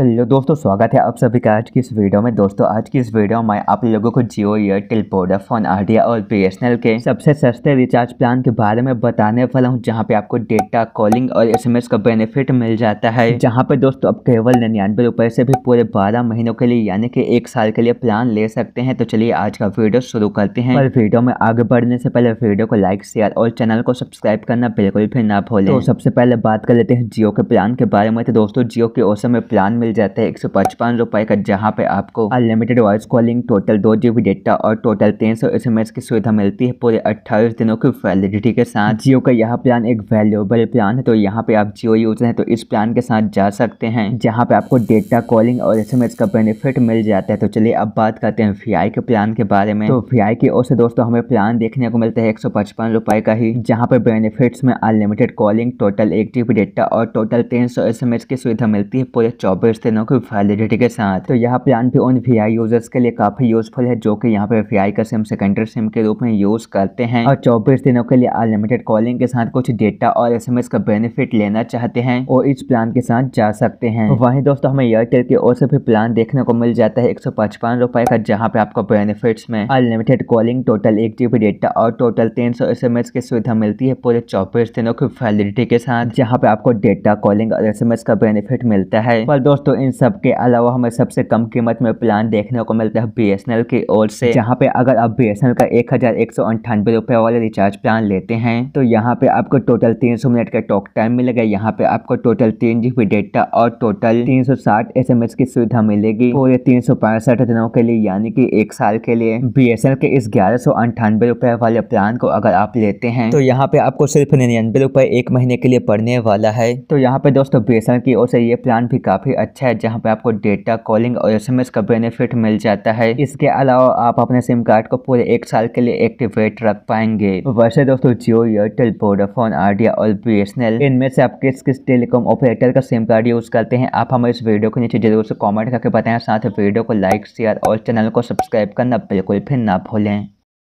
hello दोस्तों स्वागत है आप सभी का आज की इस वीडियो में दोस्तों आज की इस वीडियो में आप लोगों को जियो एयरटेल वोडाफोन आइडिया और बी के सबसे सस्ते रिचार्ज प्लान के बारे में बताने वाला हूं जहां पे आपको डेटा कॉलिंग और एसएमएस का बेनिफिट मिल जाता है जहां पे दोस्तों आप केवल निन्यानवे रुपए से भी पूरे बारह महीनों के लिए यानी की एक साल के लिए प्लान ले सकते हैं तो चलिए आज का वीडियो शुरू करते हैं और वीडियो में आगे बढ़ने से पहले वीडियो को लाइक शेयर और चैनल को सब्सक्राइब करना बिल्कुल भी ना भूलें तो सबसे पहले बात कर लेते हैं जियो के प्लान के बारे में तो दोस्तों जियो के ओसम में प्लान मिल जाता है एक सौ पचपन रुपए का जहाँ पे आपको अनलिमिटेड वॉइस कॉलिंग टोटल दो जीबी डेटा और टोटल तीन सौ एस एम एस की सुविधा मिलती है पूरे अट्ठाईस दिनों की वैलिडिटी के साथ जियो का यह प्लान एक वैल्यूएबल प्लान है तो यहाँ पे आप जियो यूज हैं तो इस प्लान के साथ जा सकते हैं जहाँ पे आपको डेटा कॉलिंग और एस का बेनिफिट मिल जाता है तो चलिए अब बात करते हैं वी के प्लान के बारे में तो वी की ओर से दोस्तों हमें प्लान देखने को मिलता है एक सौ पचपन रुपए का ही जहाँ पे बेनिफिट्स में अनलिमिटेड कॉलिंग टोटल एक जीबी डेटा और टोटल तीन सौ एस एम एस की सुविधा मिलती है पूरे चौबीस यूजर्स थे ना फैलिडिटी वैलिडिटी के साथ तो यह प्लान भी उन वी यूजर्स के लिए काफी यूजफुल है जो कि यहाँ पे वी का सिम सेकेंडरी सिम के रूप में यूज करते हैं और चौबीस दिनों के लिए अनलिमिटेड कॉलिंग के साथ कुछ डेटा और एस का बेनिफिट लेना चाहते हैं और इस प्लान के साथ जा सकते हैं तो वहीं दोस्तों हमें एयरटेल की ओर से भी प्लान देखने को मिल जाता है एक रुपए का जहाँ पे आपको बेनिफिट में अनलिमिटेड कॉलिंग टोटल एक जीबी डेटा और टोटल तीन सौ की सुविधा मिलती है पूरे चौबीस दिनों की फैलिडिटी के साथ जहाँ पे आपको डेटा कॉलिंग और एस का बेनिफिट मिलता है पर दोस्तों दोस्तों इन सब के अलावा हमें सबसे कम कीमत में प्लान देखने को मिलता है बी की ओर से जहाँ पे अगर आप बी का एक हज़ार एक सौ अंठानवे रुपए वाले रिचार्ज प्लान लेते हैं तो यहाँ पे आपको टोटल तीन सौ मिनट का टॉक टाइम मिलेगा यहाँ पे आपको टोटल तीन जीबी डेटा और टोटल तीन सौ साठ एस एम एस की सुविधा मिलेगी पूरे तीन सौ पैंसठ दिनों के लिए यानी की एक साल के लिए बी एस एन के इस ग्यारह सौ अंठानबे रुपए वाले प्लान को अगर आप लेते हैं तो यहाँ पे आपको सिर्फ निन्यानबे रुपए एक महीने के लिए पड़ने वाला है तो यहाँ पे दोस्तों बी एस एन की ओर से ये प्लान भी काफ़ी अच्छा अच्छा है जहाँ पे आपको डेटा कॉलिंग और एसएमएस का बेनिफिट मिल जाता है इसके अलावा आप अपने सिम कार्ड को पूरे एक साल के लिए एक्टिवेट रख पाएंगे वैसे दोस्तों जियो एयरटेल वोडाफोन आइडिया और बी इनमें से आप किस किस टेलीकॉम ऑपरेटर का सिम कार्ड यूज करते हैं आप हमें इस वीडियो के नीचे जरूर से कॉमेंट करके बताएं साथ ही वीडियो को लाइक शेयर और चैनल को सब्सक्राइब करना बिल्कुल भी ना भूलें